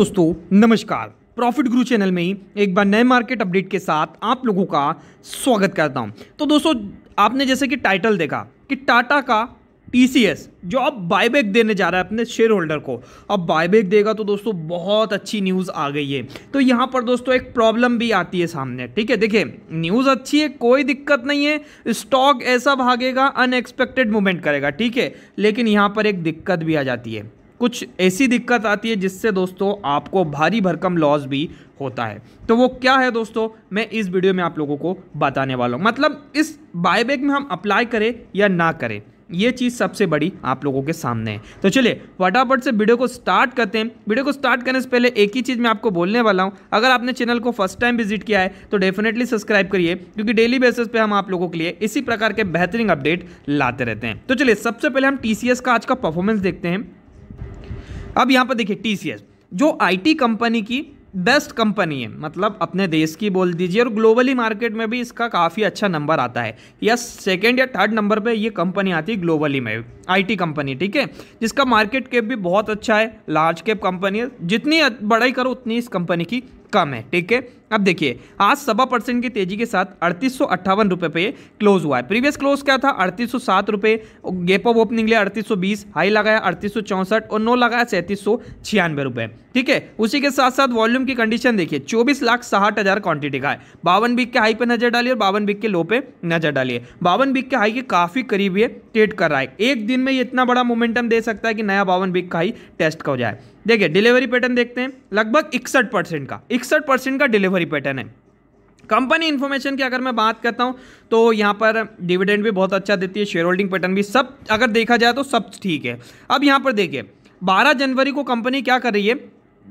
दोस्तों नमस्कार प्रॉफिट गुरु चैनल में ही एक बार नए मार्केट अपडेट के साथ आप लोगों का स्वागत करता हूं तो दोस्तों आपने जैसे कि टाइटल देखा कि टाटा का टीसीएस जो अब बायबैक देने जा रहा है अपने शेयर होल्डर को अब बायबैक देगा तो दोस्तों बहुत अच्छी न्यूज़ आ गई है तो यहाँ पर दोस्तों एक प्रॉब्लम भी आती है सामने ठीक है देखिए न्यूज़ अच्छी है कोई दिक्कत नहीं है स्टॉक ऐसा भागेगा अनएक्सपेक्टेड मूवमेंट करेगा ठीक है लेकिन यहाँ पर एक दिक्कत भी आ जाती है कुछ ऐसी दिक्कत आती है जिससे दोस्तों आपको भारी भरकम लॉस भी होता है तो वो क्या है दोस्तों मैं इस वीडियो में आप लोगों को बताने वाला हूँ मतलब इस बायबैक में हम अप्लाई करें या ना करें ये चीज़ सबसे बड़ी आप लोगों के सामने है तो चलिए फटाफट से वीडियो को स्टार्ट करते हैं वीडियो को स्टार्ट करने से पहले एक ही चीज़ मैं आपको बोलने वाला हूँ अगर आपने चैनल को फर्स्ट टाइम विजिट किया है तो डेफिनेटली सब्सक्राइब करिए क्योंकि डेली बेसिस पे हम आप लोगों के लिए इसी प्रकार के बेहतरीन अपडेट लाते रहते हैं तो चलिए सबसे पहले हम टी का आज का परफॉर्मेंस देखते हैं अब यहाँ पर देखिए टी जो आई कंपनी की बेस्ट कंपनी है मतलब अपने देश की बोल दीजिए और ग्लोबली मार्केट में भी इसका काफ़ी अच्छा नंबर आता है या सेकेंड या थर्ड नंबर पे ये कंपनी आती है ग्लोबली में आईटी कंपनी ठीक है जिसका मार्केट कैप भी बहुत अच्छा है लार्ज कैप कंपनी है जितनी बड़ाई करो उतनी इस कंपनी की कम है ठीक है अब देखिए आज सवा परसेंट की तेजी के साथ अड़तीस रुपए पे क्लोज हुआ है प्रीवियस क्लोज क्या था अड़तीस सौ सात रुपये गेप ऑफ ओपनिंग लिया अड़तीस सौ बीस हाई लगाया अड़तीस सौ चौंसठ और नो लगाया सैंतीस सौ छियानवे रुपये ठीक है उसी के साथ साथ वॉल्यूम की कंडीशन देखिए चौबीस लाख साठ हज़ार क्वांटिटी का है बावन बिक के हाई पे नजर डालिए और बावन बिक के लो पे नजर डालिए बावन बिक के हाई के काफ़ी करीब ये ट्रेड कर रहा है एक दिन में ये इतना बड़ा मोमेंटम दे सकता है कि नया बावन बिक का हाई टेस्ट का हो जाए देखिए डिलीवरी पैटर्न देखते हैं लगभग इकसठ परसेंट का इकसठ परसेंट का डिलीवरी पैटर्न है कंपनी इन्फॉर्मेशन की अगर मैं बात करता हूँ तो यहाँ पर डिविडेंड भी बहुत अच्छा देती है शेयर होल्डिंग पैटर्न भी सब अगर देखा जाए तो सब ठीक है अब यहाँ पर देखिए 12 जनवरी को कंपनी क्या कर रही है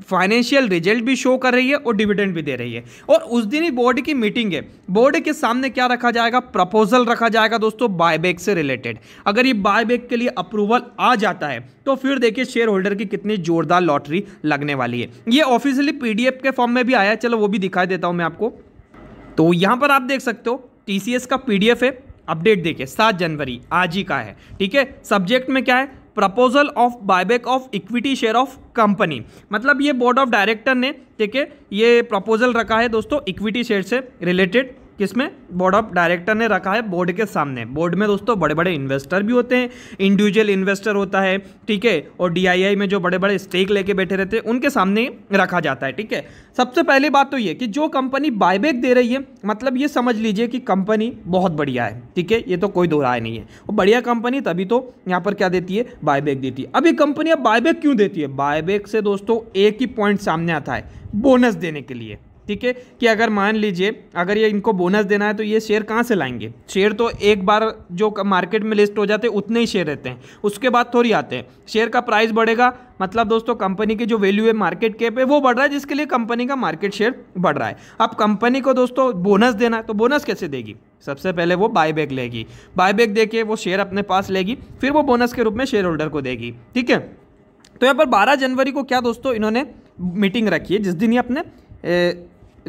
फाइनेंशियल रिजल्ट भी शो कर रही है और डिविडेंड भी दे रही है और उस दिन ही बोर्ड की मीटिंग है बोर्ड के सामने क्या रखा जाएगा प्रपोजल रखा जाएगा दोस्तों बायबैक से रिलेटेड अगर ये बायबैक के लिए अप्रूवल आ जाता है तो फिर देखिए शेयर होल्डर की कितनी जोरदार लॉटरी लगने वाली है ये ऑफिशियली पीडीएफ के फॉर्म में भी आया चलो वो भी दिखाई देता हूँ मैं आपको तो यहाँ पर आप देख सकते हो टी का पीडीएफ है अपडेट देखिए सात जनवरी आज ही का है ठीक है सब्जेक्ट में क्या है proposal of buyback of equity share of company मतलब ये बोर्ड ऑफ डायरेक्टर ने ठीक है ये प्रपोजल रखा है दोस्तों इक्विटी शेयर से रिलेटेड किसमें बोर्ड ऑफ डायरेक्टर ने रखा है बोर्ड के सामने बोर्ड में दोस्तों बड़े बड़े इन्वेस्टर भी होते हैं इंडिविजुअल इन्वेस्टर होता है ठीक है और डीआईआई में जो बड़े बड़े स्टेक लेके बैठे रहते हैं उनके सामने रखा जाता है ठीक है सबसे पहली बात तो ये कि जो कंपनी बायबैक दे रही है मतलब ये समझ लीजिए कि कंपनी बहुत बढ़िया है ठीक है ये तो कोई दो राय नहीं है और बढ़िया कंपनी तभी तो यहाँ पर क्या देती है बायबैक देती है अभी कंपनी अब बायबैक क्यों देती है बायबैक से दोस्तों एक ही पॉइंट सामने आता है बोनस देने के लिए ठीक है कि अगर मान लीजिए अगर ये इनको बोनस देना है तो ये शेयर कहाँ से लाएंगे शेयर तो एक बार जो मार्केट में लिस्ट हो जाते हैं उतने ही शेयर रहते हैं उसके बाद थोड़ी आते हैं शेयर का प्राइस बढ़ेगा मतलब दोस्तों कंपनी की जो वैल्यू है मार्केट कैप है वो बढ़ रहा है जिसके लिए कंपनी का मार्केट शेयर बढ़ रहा है अब कंपनी को दोस्तों बोनस देना है तो बोनस कैसे देगी सबसे पहले वो बायबैक लेगी बायबैक दे के वो शेयर अपने पास लेगी फिर वो बोनस के रूप में शेयर होल्डर को देगी ठीक है तो यहाँ पर बारह जनवरी को क्या दोस्तों इन्होंने मीटिंग रखी है जिस दिन ये अपने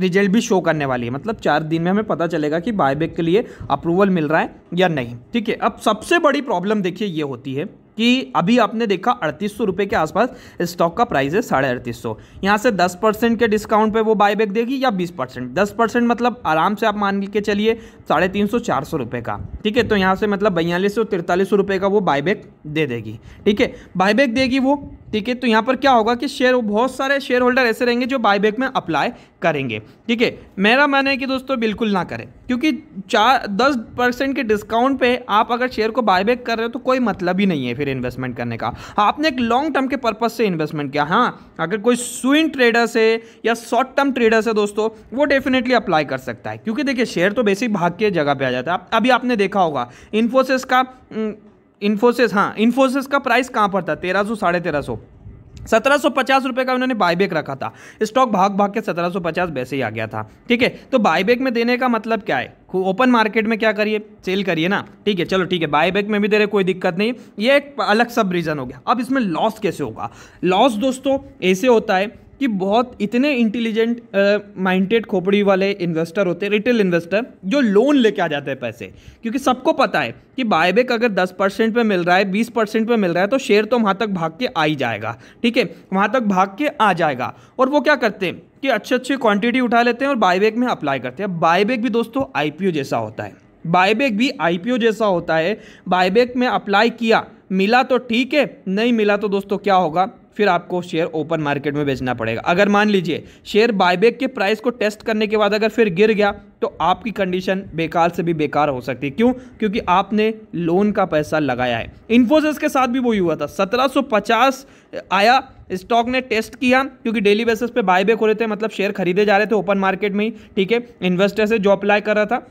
रिजल्ट भी शो करने वाली है मतलब चार दिन में हमें पता चलेगा कि बायबैक के लिए अप्रूवल मिल रहा है या नहीं ठीक है अब सबसे बड़ी प्रॉब्लम देखिए ये होती है कि अभी आपने देखा अड़तीस सौ रुपये के आसपास स्टॉक का प्राइस है साढ़े अड़तीस सौ यहाँ से दस परसेंट के डिस्काउंट पे वो बायबैक देगी या बीस परसेंट दस परसेंट मतलब आराम से आप मान के चलिए साढ़े तीन सौ चार सौ रुपये का ठीक है तो यहाँ से मतलब बयालीस सौ तिरतालीस सौ रुपये का वो बायबैक दे देगी ठीक है बायबैक देगी वो ठीक है तो यहाँ पर क्या होगा कि शेयर बहुत सारे शेयर होल्डर ऐसे रहेंगे जो बायबैक में अप्लाई करेंगे ठीक है मेरा मानना है कि दोस्तों बिल्कुल ना करें क्योंकि चार दस परसेंट के डिस्काउंट पे आप अगर शेयर को बायबैक कर रहे हो तो कोई मतलब ही नहीं है फिर इन्वेस्टमेंट करने का आपने एक लॉन्ग टर्म के पर्पज से इन्वेस्टमेंट किया हाँ अगर कोई स्विंग ट्रेडर्स है या शॉर्ट टर्म ट्रेडर्स है दोस्तों वो डेफिनेटली अप्लाई कर सकता है क्योंकि देखिए शेयर तो बेसिक भाग के जगह पर आ जाता है अभी आपने देखा होगा इन्फोसिस का हम्म, इन्फोसिस हाँ इन्फोसिस का प्राइस कहाँ पर था तेरह सौ साढ़े तेरह सौ सत्रह सौ पचास रुपये का उन्होंने बायबैक रखा था स्टॉक भाग भाग के सत्रह सौ पचास वैसे ही आ गया था ठीक है तो बायबैक में देने का मतलब क्या है ओपन मार्केट में क्या करिए सेल करिए ना ठीक है चलो ठीक है बायबैक में भी दे रहे कोई दिक्कत नहीं ये एक अलग सब रीज़न हो गया अब इसमें लॉस कैसे होगा लॉस दोस्तों ऐसे होता है कि बहुत इतने इंटेलिजेंट माइंडेड खोपड़ी वाले इन्वेस्टर होते हैं रिटेल इन्वेस्टर जो लोन लेके आ जाते हैं पैसे क्योंकि सबको पता है कि बायबैक अगर 10 परसेंट पर मिल रहा है 20 परसेंट पर मिल रहा है तो शेयर तो वहाँ तक भाग के आ ही जाएगा ठीक है वहाँ तक भाग के आ जाएगा और वो क्या करते हैं कि अच्छे अच्छे क्वांटिटी उठा लेते हैं और बायबैक में अप्लाई करते हैं बायबैक भी दोस्तों आई जैसा होता है बायबैक भी आई जैसा होता है बायबैक में अप्लाई किया मिला तो ठीक है नहीं मिला तो दोस्तों क्या होगा फिर आपको शेयर ओपन मार्केट में बेचना पड़ेगा अगर मान लीजिए शेयर बायबैक के प्राइस को टेस्ट करने के बाद अगर फिर गिर गया तो आपकी कंडीशन बेकार से भी बेकार हो सकती है क्यों क्योंकि आपने लोन का पैसा लगाया है इन्फोसिस के साथ भी वही हुआ था 1750 आया स्टॉक ने टेस्ट किया क्योंकि डेली बेसिस पे बायबैक हो रहे थे मतलब शेयर खरीदे जा रहे थे ओपन मार्केट में ही ठीक है इन्वेस्टर से जो अप्लाई कर रहा था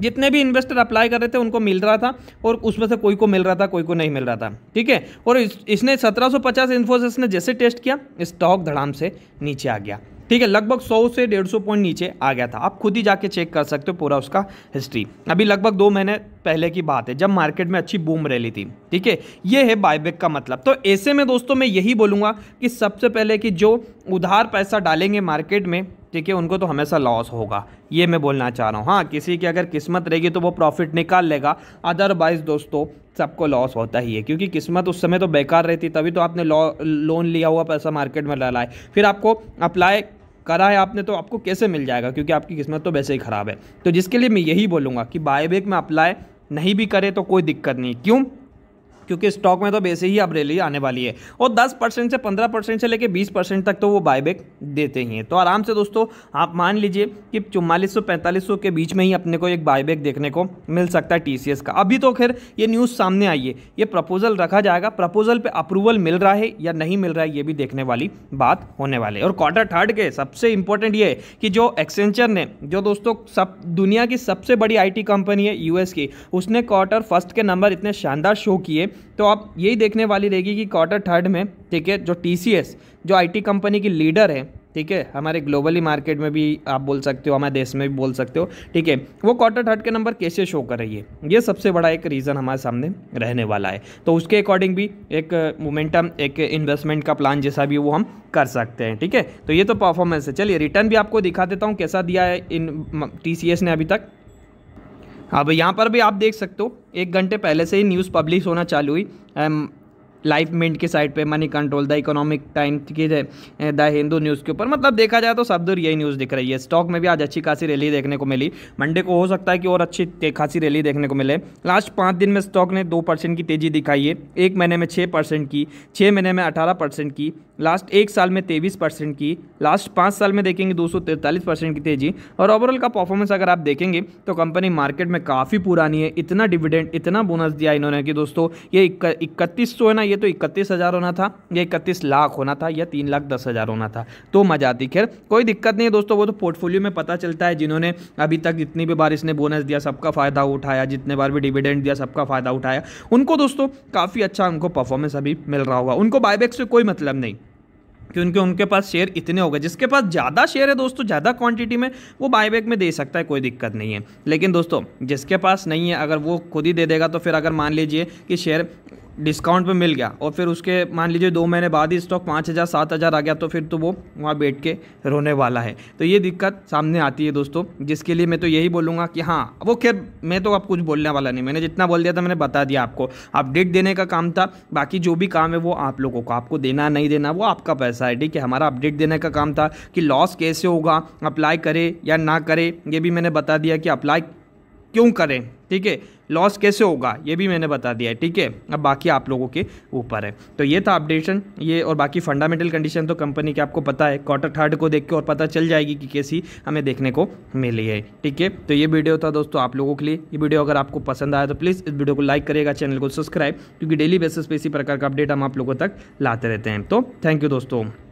जितने भी इन्वेस्टर अप्लाई कर रहे थे उनको मिल रहा था और उसमें से कोई को मिल रहा था कोई को नहीं मिल रहा था ठीक है और इस, इसने 1750 इन्फोसिस ने जैसे टेस्ट किया स्टॉक धड़ाम से नीचे आ गया ठीक है लगभग 100 से 150 पॉइंट नीचे आ गया था आप खुद ही जाके चेक कर सकते हो पूरा उसका हिस्ट्री अभी लगभग दो महीने पहले की बात है जब मार्केट में अच्छी बूम रैली थी ठीक है ये है बायबैक का मतलब तो ऐसे में दोस्तों मैं यही बोलूँगा कि सबसे पहले कि जो उधार पैसा डालेंगे मार्केट में ठीक है उनको तो हमेशा लॉस होगा ये मैं बोलना चाह रहा हूँ हाँ किसी की अगर किस्मत रहेगी तो वो प्रॉफिट निकाल लेगा अदरवाइज दोस्तों सबको लॉस होता ही है क्योंकि किस्मत उस समय तो बेकार रहती तभी तो आपने लोन लिया हुआ पैसा मार्केट में डाला है फिर आपको अप्लाई करा है आपने तो आपको कैसे मिल जाएगा क्योंकि आपकी किस्मत तो वैसे ही ख़राब है तो जिसके लिए मैं यही बोलूँगा कि बायबैक में अप्लाई नहीं भी करे तो कोई दिक्कत नहीं क्यों क्योंकि स्टॉक में तो वैसे ही अब रैली आने वाली है और दस परसेंट से पंद्रह परसेंट से लेकर बीस परसेंट तक तो वो बायबैक देते ही हैं तो आराम से दोस्तों आप मान लीजिए कि चुमालीस सौ पैंतालीस सौ के बीच में ही अपने को एक बायबैक देखने को मिल सकता है टी का अभी तो खैर ये न्यूज़ सामने आई है ये प्रपोजल रखा जाएगा प्रपोजल पर अप्रूवल मिल रहा है या नहीं मिल रहा है ये भी देखने वाली बात होने वाली है और क्वार्टर थर्ड के सबसे इंपॉर्टेंट ये है कि जो एक्सेंचर ने जो दोस्तों सब दुनिया की सबसे बड़ी आईटी कंपनी है यूएस की उसने क्वार्टर फर्स्ट के नंबर इतने शानदार शो किए तो आप यही देखने वाली रहेगी कि क्वार्टर थर्ड में ठीक है जो टी जो आई कंपनी की लीडर है ठीक है हमारे ग्लोबली मार्केट में भी आप बोल सकते हो हमारे देश में भी बोल सकते हो ठीक है वो क्वार्टर थर्ड के नंबर कैसे शो कर रही है ये सबसे बड़ा एक रीज़न हमारे सामने रहने वाला है तो उसके अकॉर्डिंग भी एक मोमेंटम एक इन्वेस्टमेंट का प्लान जैसा भी वो हम कर सकते हैं ठीक है तो ये तो परफॉर्मेंस है चलिए रिटर्न भी आपको दिखा देता हूँ कैसा दिया है इन टी ने अभी तक अब यहाँ पर भी आप देख सकते हो एक घंटे पहले से ही न्यूज़ पब्लिश होना चालू हुई लाइफ मिंट के साइड पे Moneycontrol the Economic Time की द हिंदू न्यूज़ के ऊपर मतलब देखा जाए तो सब दूर यही न्यूज़ दिख रही है स्टॉक में भी आज अच्छी खासी रैली देखने को मिली मंडे को हो सकता है कि और अच्छी खासी रैली देखने को मिले लास्ट पाँच दिन में स्टॉक ने दो परसेंट की तेज़ी दिखाई है एक महीने में छः परसेंट की छः महीने में अठारह परसेंट की लास्ट एक साल में तेईस परसेंट की लास्ट पाँच साल में देखेंगे दो सौ तैंतालीस परसेंट की तेजी और ओवरऑल का परफॉर्मेंस अगर आप देखेंगे तो कंपनी मार्केट में काफ़ी पुरानी है इतना डिविडेंड इतना बोनस दिया इन्होंने कि दोस्तों ये इकतीस सौ है ना ये तो इकतीस हज़ार होना था ये इकतीस लाख होना था या तीन लाख दस हज़ार होना था तो मजा आती खैर कोई दिक्कत नहीं है दोस्तों वो तो पोर्टफोलियो में पता चलता है जिन्होंने अभी तक जितनी भी बार इसने बोनस दिया सबका फ़ायदा उठाया जितने बार भी डिविडेंड दिया सबका फ़ायदा उठाया उनको दोस्तों काफ़ी अच्छा उनको परफॉर्मेंस अभी मिल रहा होगा उनको बायबैक से कोई मतलब नहीं क्योंकि उनके पास शेयर इतने हो गए जिसके पास ज़्यादा शेयर है दोस्तों ज़्यादा क्वांटिटी में वो बायबैक में दे सकता है कोई दिक्कत नहीं है लेकिन दोस्तों जिसके पास नहीं है अगर वो खुद ही दे देगा तो फिर अगर मान लीजिए कि शेयर डिस्काउंट पे मिल गया और फिर उसके मान लीजिए दो महीने बाद ही स्टॉक पाँच हज़ार सात हज़ार आ गया तो फिर तो वो वहाँ बैठ के रोने वाला है तो ये दिक्कत सामने आती है दोस्तों जिसके लिए मैं तो यही बोलूँगा कि हाँ वो खैर मैं तो अब कुछ बोलने वाला नहीं मैंने जितना बोल दिया था मैंने बता दिया आपको अपडेट देने का काम था बाकी जो भी काम है वो आप लोगों को आपको देना नहीं देना वो आपका पैसा है ठीक है हमारा अपडेट देने का काम था कि लॉस कैसे होगा अप्लाई करे या ना करे ये भी मैंने बता दिया कि अप्लाई क्यों करें ठीक है लॉस कैसे होगा ये भी मैंने बता दिया है ठीक है अब बाकी आप लोगों के ऊपर है तो ये था अपडेशन ये और बाकी फंडामेंटल कंडीशन तो कंपनी के आपको पता है क्वार्टर थर्ड को देख के और पता चल जाएगी कि कैसी हमें देखने को मिली है ठीक है तो ये वीडियो था दोस्तों आप लोगों के लिए ये वीडियो अगर आपको पसंद आया तो प्लीज़ इस वीडियो को लाइक करिएगा चैनल को सब्सक्राइब क्योंकि डेली बेसिस पर इसी प्रकार का अपडेट हम आप लोगों तक लाते रहते हैं तो थैंक यू दोस्तों